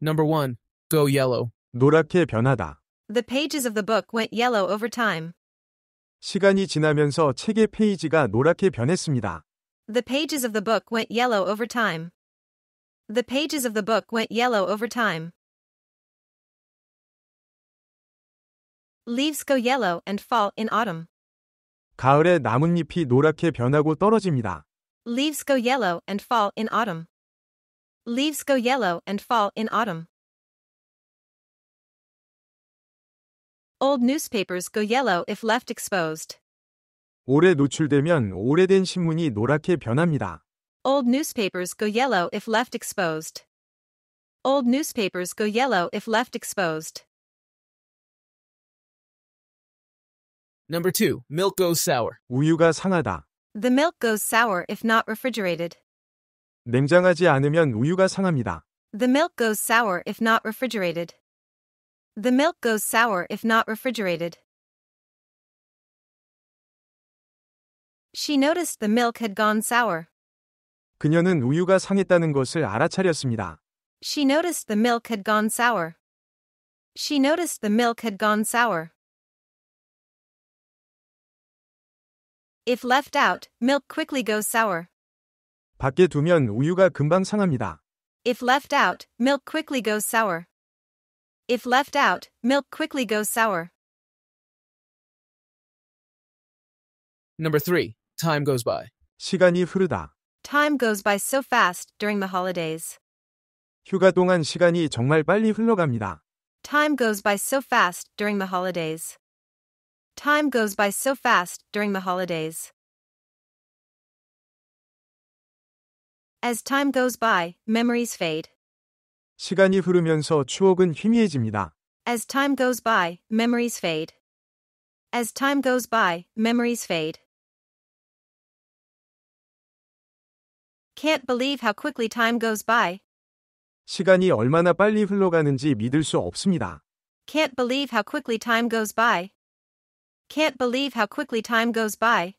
Number 1. Go yellow. 노랗게 변하다. The pages of the book went yellow over time. 시간이 지나면서 책의 페이지가 노랗게 변했습니다. The pages of the book went yellow over time. The pages of the book went yellow over time. Leaves go yellow and fall in autumn. 가을에 나뭇잎이 노랗게 변하고 떨어집니다. Leaves go yellow and fall in autumn. Leaves go yellow and fall in autumn. Old newspapers go yellow if left exposed. 오래 노출되면 오래된 신문이 노랗게 변합니다. Old newspapers go yellow if left exposed. Old newspapers go yellow if left exposed. Number 2. Milk goes sour. 우유가 상하다. The milk goes sour if not refrigerated. 냉장하지 않으면 우유가 상합니다. The milk goes sour if not refrigerated. The milk goes sour if not refrigerated. She noticed the milk had gone sour. 그녀는 우유가 상했다는 것을 알아차렸습니다. She noticed the milk had gone sour. She noticed the milk had gone sour. If left out, milk quickly goes sour. 밖에 두면 우유가 금방 상합니다. If left out, milk quickly goes sour. If left out, milk quickly goes sour. Number 3. Time goes by. 시간이 흐르다. Time goes by so fast during the holidays. 휴가 동안 시간이 정말 빨리 흘러갑니다. Time goes by so fast during the holidays. Time goes by so fast during the holidays. As time goes by, memories fade. 시간이 흐르면서 추억은 희미해집니다. As time goes by, memories fade. As time goes by, memories fade. Can't believe how quickly time goes by. 시간이 얼마나 빨리 흘러가는지 믿을 수 없습니다. Can't believe how quickly time goes by. Can't believe how quickly time goes by.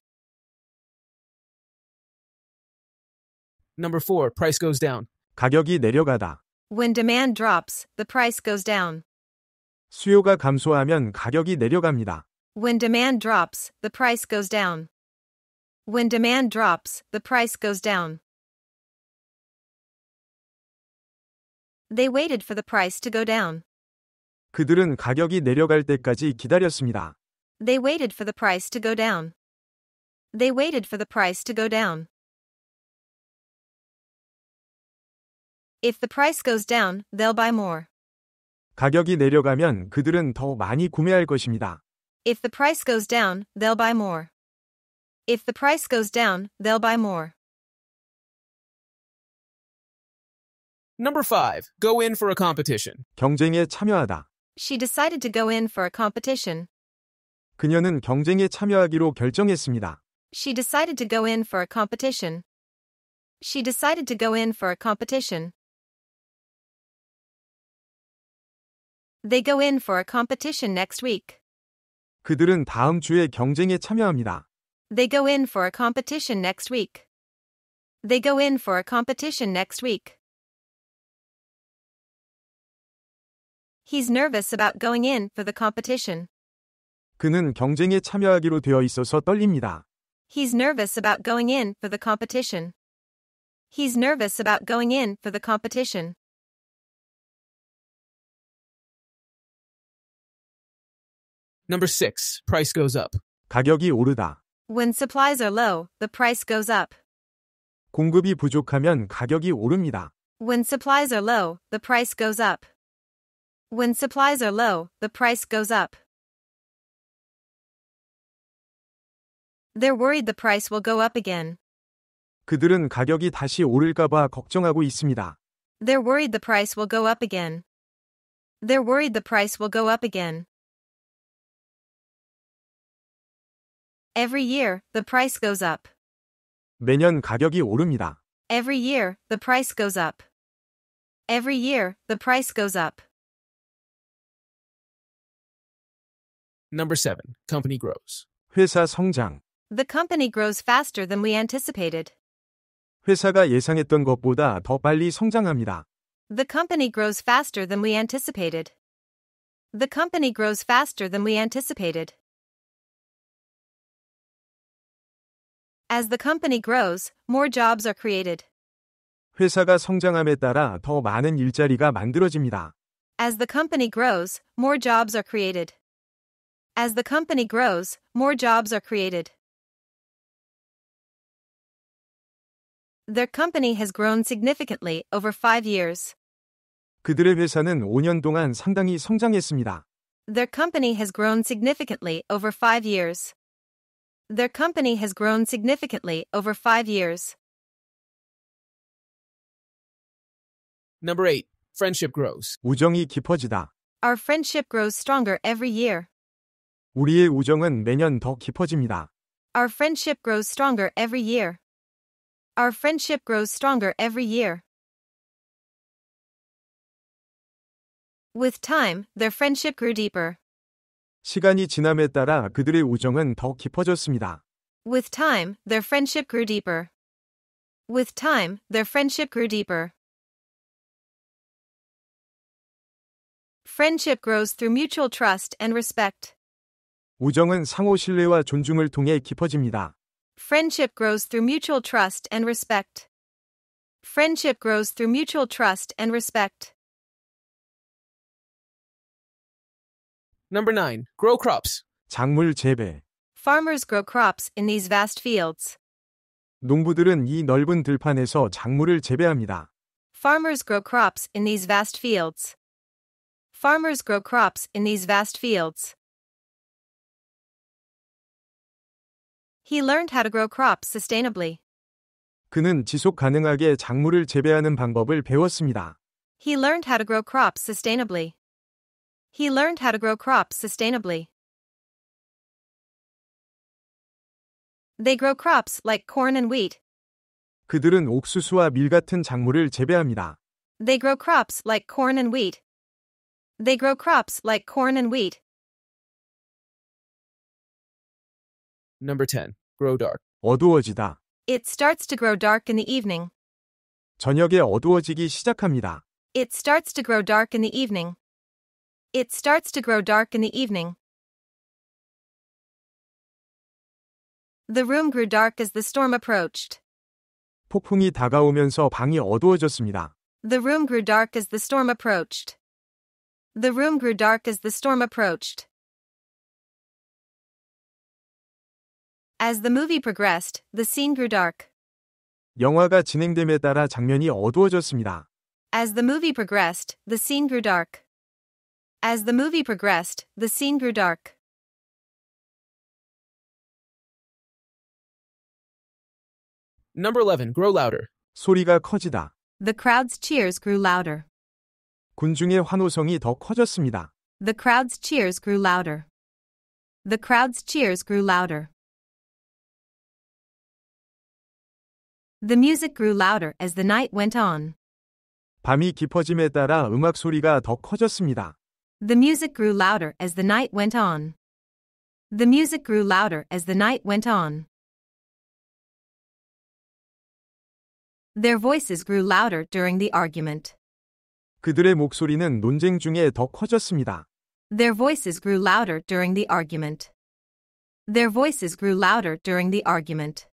Number 4. Price goes down. 가격이 내려가다. When demand drops, the price goes down. 수요가 감소하면 가격이 내려갑니다. When demand drops, the price goes down. When demand drops, the price goes down. They waited for the price to go down. 그들은 가격이 내려갈 때까지 기다렸습니다. They waited for the price to go down. They waited for the price to go down. If the price goes down, they'll buy more. 가격이 내려가면 그들은 더 많이 구매할 것입니다. If the price goes down, they'll buy more. If the price goes down, they'll buy more. Number 5. Go in for a competition. 경쟁에 참여하다. She decided to go in for a competition. 그녀는 경쟁에 참여하기로 결정했습니다. She decided to go in for a competition. She decided to go in for a competition. They go in for a competition next week. 그들은 다음 주에 경쟁에 참여합니다. They go in for a competition next week. They go in for a competition next week. He's nervous about going in for the competition. 그는 경쟁에 참여하기로 되어 있어서 떨립니다. He's nervous about going in for the competition. He's nervous about going in for the competition. Number 6. Price goes up. 가격이 오르다. When supplies are low, the price goes up. 공급이 부족하면 가격이 오릅니다. When supplies are low, the price goes up. When supplies are low, the price goes up. They're worried the price will go up again. 그들은 가격이 다시 오를까봐 걱정하고 있습니다. They're worried the price will go up again. They're worried the price will go up again. Every year, the price goes up. 매년 가격이 오릅니다. Every year, the price goes up. Every year, the price goes up. Number 7. Company grows. 회사 성장. The company grows faster than we anticipated. 회사가 예상했던 것보다 더 빨리 성장합니다. The company grows faster than we anticipated. The company grows faster than we anticipated. As the company grows, more jobs are created. 회사가 성장함에 따라 더 많은 일자리가 만들어집니다. As the company grows, more jobs are created. As the company grows, more jobs are created. Their company has grown significantly over 5 years. 그들의 회사는 5년 동안 상당히 성장했습니다. Their company has grown significantly over 5 years. Their company has grown significantly over five years. Number 8. Friendship grows. 우정이 깊어지다. Our friendship grows stronger every year. 우리의 우정은 매년 더 깊어집니다. Our friendship grows stronger every year. Our friendship grows stronger every year. With time, their friendship grew deeper. 시간이 지남에 따라 그들의 우정은 더 깊어졌습니다. With time, their friendship grew deeper. With time, their friendship grew deeper. Friendship grows through mutual trust and respect. 우정은 상호 신뢰와 존중을 통해 깊어집니다. Friendship grows through mutual trust and respect. Friendship grows through mutual trust and respect. Number 9. Grow crops. 작물 재배. Farmers grow crops in these vast fields. 농부들은 이 넓은 들판에서 작물을 재배합니다. Farmers grow crops in these vast fields. Farmers grow crops in these vast fields. He learned how to grow crops sustainably. 그는 지속 가능하게 작물을 재배하는 방법을 배웠습니다. He learned how to grow crops sustainably. He learned how to grow crops sustainably. They grow crops like corn and wheat. 그들은 옥수수와 밀 같은 작물을 재배합니다. They grow crops like corn and wheat. They grow crops like corn and wheat. Number 10. Grow dark. 어두워지다. It starts to grow dark in the evening. 저녁에 어두워지기 시작합니다. It starts to grow dark in the evening. It starts to grow dark in the evening. The room grew dark as the storm approached. 폭풍이 다가오면서 방이 어두워졌습니다. The room grew dark as the storm approached. The room grew dark as the storm approached. As the movie progressed, the scene grew dark. 영화가 진행됨에 따라 장면이 어두워졌습니다. As the movie progressed, the scene grew dark. As the movie progressed, the scene grew dark. Number 11. Grow louder. 소리가 커지다. The crowd's cheers grew louder. 군중의 환호성이 더 커졌습니다. The crowd's cheers grew louder. The crowd's cheers grew louder. The music grew louder as the night went on. 밤이 깊어짐에 따라 음악 소리가 더 커졌습니다. The music grew louder as the night went on. The music grew louder as the night went on. Their voices grew louder during the argument. 그들의 목소리는 논쟁 중에 더 커졌습니다. Their voices grew louder during the argument. Their voices grew louder during the argument.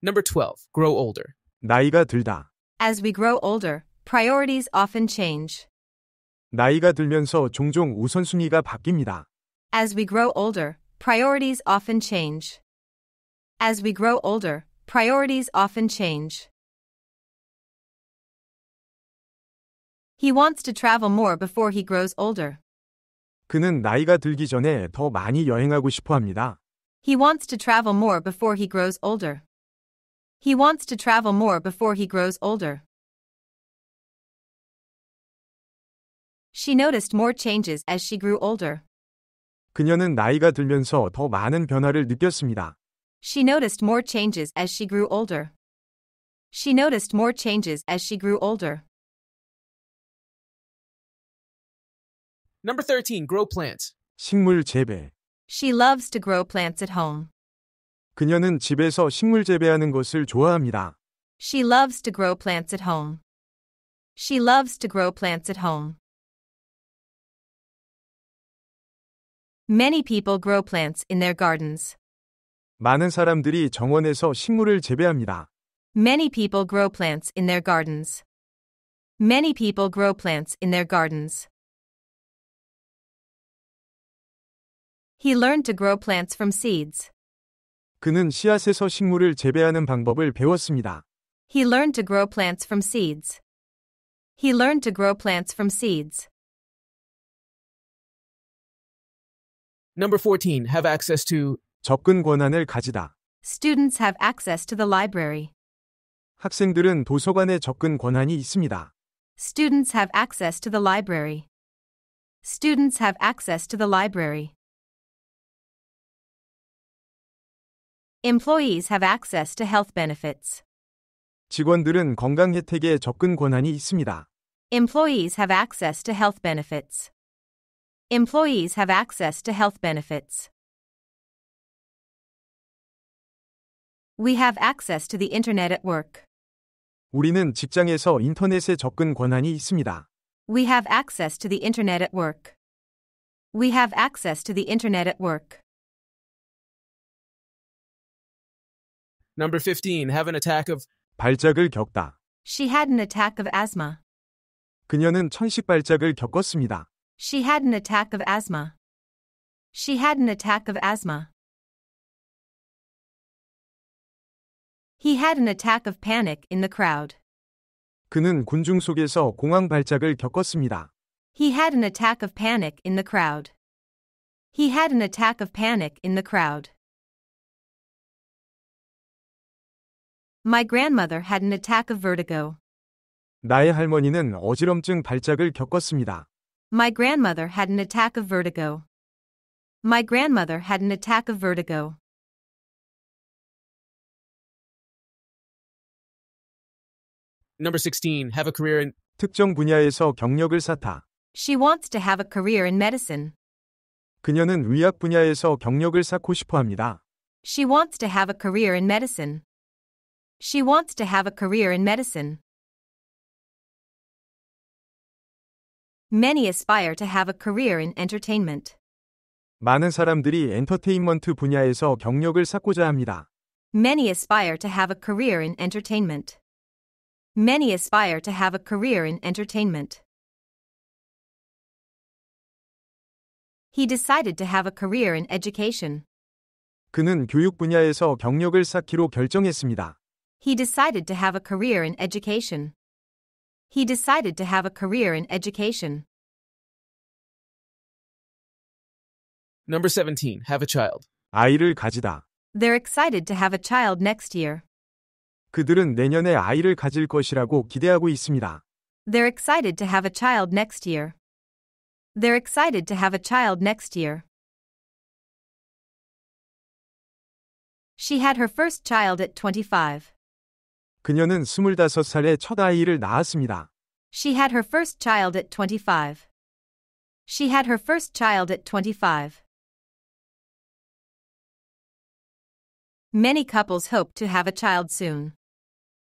Number 12. Grow older. 나이가 들다. As we grow older, Priorities often change. 나이가 들면서 종종 우선순위가 바뀝니다. As we grow older, priorities often change. As we grow older, priorities often change. He wants to travel more before he grows older. 그는 나이가 들기 전에 더 많이 여행하고 싶어 합니다. He wants to travel more before he grows older. He wants to travel more before he grows older. She noticed more changes as she grew older. 그녀는 나이가 들면서 더 많은 변화를 느꼈습니다. She noticed more changes as she grew older. She noticed more changes as she grew older. Number 13, grow plants. 식물 재배. She loves to grow plants at home. 그녀는 집에서 식물 재배하는 것을 좋아합니다. She loves to grow plants at home. She loves to grow plants at home. Many people grow plants in their gardens. 많은 사람들이 정원에서 식물을 재배합니다. Many people grow plants in their gardens. Many people grow plants in their gardens. He learned to grow plants from seeds. 그는 씨앗에서 식물을 재배하는 방법을 배웠습니다. He learned to grow plants from seeds. He learned to grow plants from seeds. Number 14. Have access to 접근 권한을 가지다. Students have access to the library. 학생들은 도서관에 접근 권한이 있습니다. Students have access to the library. Students have access to the library. Employees have access to health benefits. 직원들은 건강 혜택에 접근 권한이 있습니다. Employees have access to health benefits. Employees have access to health benefits. We have access to the internet at work. 우리는 직장에서 인터넷에 접근 권한이 있습니다. We have access to the internet at work. We have access to the internet at work. Number 15. Have an attack of 발작을 겪다. She had an attack of asthma. 그녀는 천식 발작을 겪었습니다. She had an attack of asthma. She had an attack of asthma. He had an attack of panic in the crowd. 그는 군중 속에서 공황 발작을 겪었습니다. He had an attack of panic in the crowd. He had an attack of panic in the crowd. My grandmother had an attack of vertigo. 나의 할머니는 어지럼증 발작을 겪었습니다. My grandmother had an attack of vertigo. My grandmother had an attack of vertigo. Number 16. Have a career in 특정 분야에서 경력을 쌓다. She wants to have a career in medicine. 그녀는 의학 분야에서 경력을 쌓고 싶어 합니다. She wants to have a career in medicine. She wants to have a career in medicine. Many aspire to have a career in entertainment. 많은 사람들이 엔터테인먼트 분야에서 경력을 쌓고자 합니다. Many aspire to have a career in entertainment. Many aspire to have a career in entertainment. He decided to have a career in education. 그는 교육 분야에서 경력을 쌓기로 결정했습니다. He decided to have a career in education he decided to have a career in education. Number 17. Have a child. 아이를 가지다. They're excited to have a child next year. 그들은 내년에 아이를 가질 것이라고 기대하고 있습니다. They're excited to have a child next year. They're excited to have a child next year. She had her first child at 25. 그녀는 25살에 첫 아이를 낳았습니다. She had her first child at 25. She had her first child at 25. Many couples hope to have a child soon.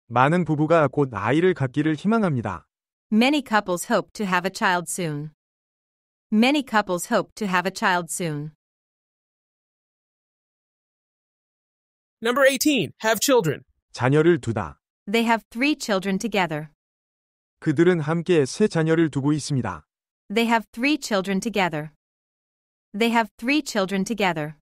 많은 부부가 곧 아이를 갖기를 희망합니다. Many couples hope to have a child soon. Many couples hope to have a child soon. Number 18. Have children. 자녀를 두다. They have three children together. 그들은 함께 세 자녀를 두고 있습니다. They have three children together. They have three children together.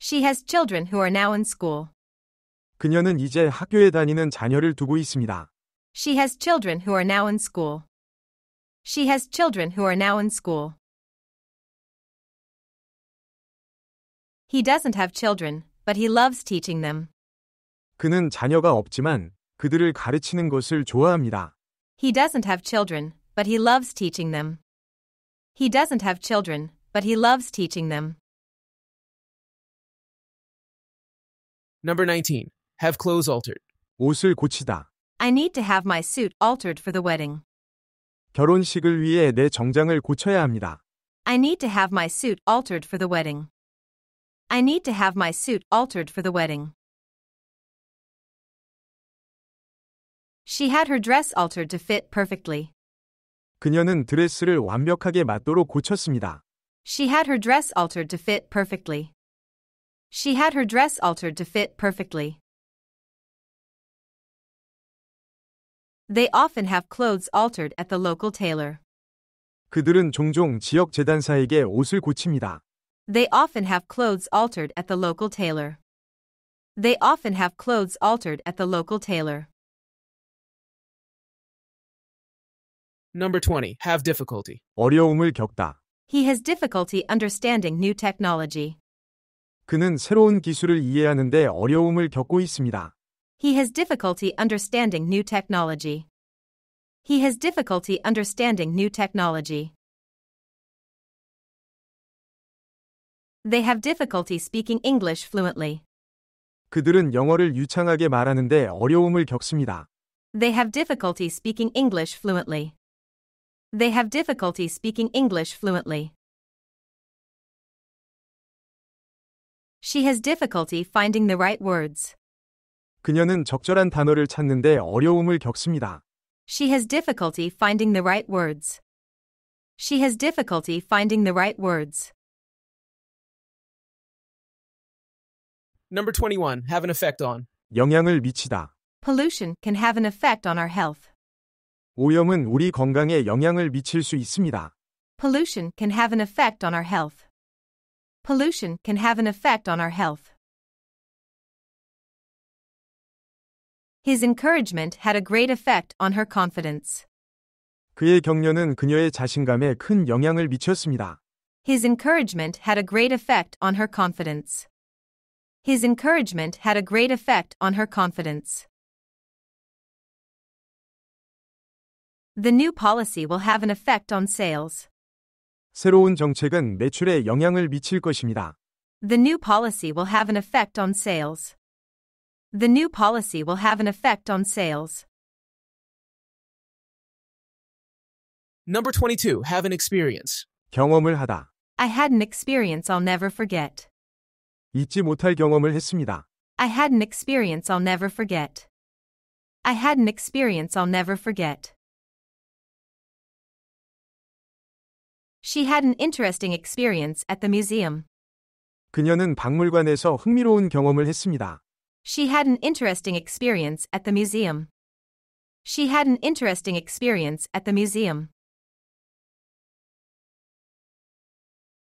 She has children who are now in school. 그녀는 이제 학교에 다니는 자녀를 두고 있습니다. She has children who are now in school. She has children who are now in school. He doesn't have children, but he loves teaching them. 그는 자녀가 없지만 그들을 가르치는 것을 좋아합니다. He doesn't have children, but he loves teaching them. He doesn't have children, but he loves teaching them. Number 19. Have clothes altered. 옷을 고치다. I need to have my suit altered for the wedding. 결혼식을 위해 내 정장을 고쳐야 합니다. I need to have my suit altered for the wedding. I need to have my suit altered for the wedding. She had her dress altered to fit perfectly. 그녀는 드레스를 완벽하게 맞도록 고쳤습니다. She had her dress altered to fit perfectly. She had her dress altered to fit perfectly. They often have clothes altered at the local tailor. 그들은 종종 지역 재단사에게 옷을 고칩니다. They often have clothes altered at the local tailor. They often have clothes altered at the local tailor. Number 20. Have difficulty. 어려움을 겪다. He has difficulty understanding new technology. 그는 새로운 기술을 어려움을 겪고 있습니다. He has difficulty understanding new technology. He has difficulty understanding new technology. They have difficulty speaking English fluently. 그들은 영어를 유창하게 말하는데 어려움을 겪습니다. They have difficulty speaking English fluently. They have difficulty speaking English fluently. She has difficulty finding the right words. 그녀는 적절한 단어를 찾는데 어려움을 겪습니다. She has difficulty finding the right words. She has difficulty finding the right words. Number 21. Have an effect on. 영향을 미치다. Pollution can have an effect on our health. 오염은 우리 건강에 영향을 미칠 수 있습니다. Pollution can have an effect on our health. Pollution can have an effect on our health. His encouragement had a great effect on her confidence. 그의 격려는 그녀의 자신감에 큰 영향을 미쳤습니다. His encouragement had a great effect on her confidence. His encouragement had a great effect on her confidence. The new policy will have an effect on sales. 새로운 정책은 매출에 영향을 미칠 것입니다. The new policy will have an effect on sales. The new policy will have an effect on sales. Number 22, have an experience. 경험을 하다. I had an experience I'll never forget. 잊지 못할 경험을 했습니다. I had an experience I'll never forget. I had an experience I'll never forget. She had an interesting experience at the museum. 그녀는 박물관에서 흥미로운 경험을 했습니다. She had an interesting experience at the museum. She had an interesting experience at the museum.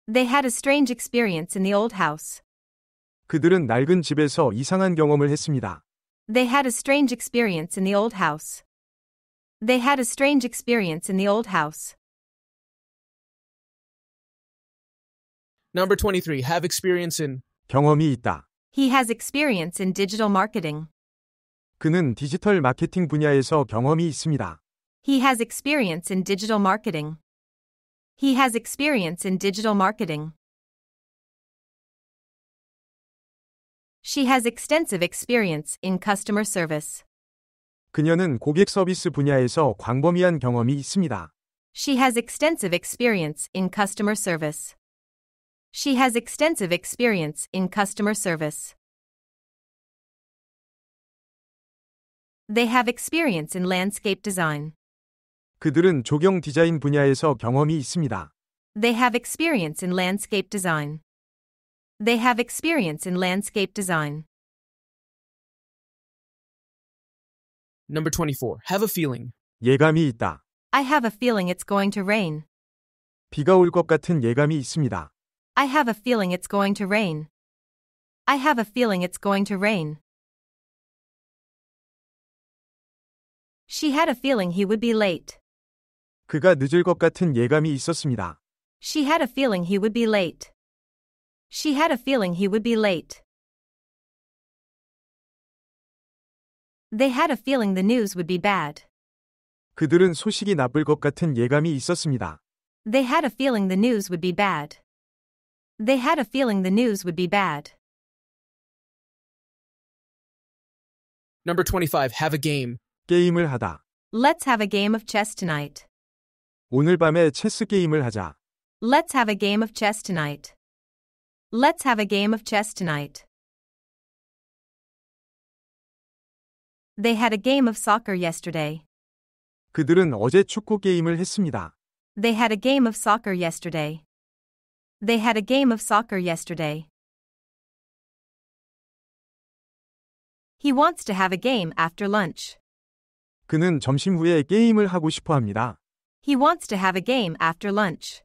They had a strange experience in the old house. 그들은 낡은 집에서 이상한 경험을 했습니다. They had a strange experience in the old house. They had a strange experience in the old house. Number 23. Have experience in. 경험이 있다. He has experience in digital marketing. 그는 디지털 마케팅 분야에서 경험이 있습니다. He has experience in digital marketing. He has experience in digital marketing. She has extensive experience in customer service. 그녀는 고객 서비스 분야에서 광범위한 경험이 있습니다. She has extensive experience in customer service. She has extensive experience in customer service. They have experience in landscape design. 그들은 조경 디자인 분야에서 경험이 있습니다. They have experience in landscape design. They have experience in landscape design. Number 24. Have a feeling. 예감이 있다. I have a feeling it's going to rain. 비가 같은 예감이 있습니다. I have a feeling it's going to rain. I have a feeling it's going to rain. She had a feeling he would be late. 그가 늦을 것 같은 예감이 있었습니다. She had a feeling he would be late. She had a feeling he would be late. They had a feeling the news would be bad. 그들은 소식이 나쁠 것 같은 예감이 있었습니다. They had a feeling the news would be bad. They had a feeling the news would be bad. Number 25. Have a game. 게임을 하다. Let's have a game of chess tonight. 오늘 밤에 체스 게임을 하자. Let's have a game of chess tonight. Let's have a game of chess tonight. They had a game of soccer yesterday. 그들은 어제 축구 게임을 했습니다. They had a game of soccer yesterday. They had a game of soccer yesterday. He wants to have a game after lunch. 그는 점심 후에 게임을 하고 싶어 합니다. He wants to have a game after lunch.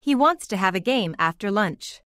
He wants to have a game after lunch.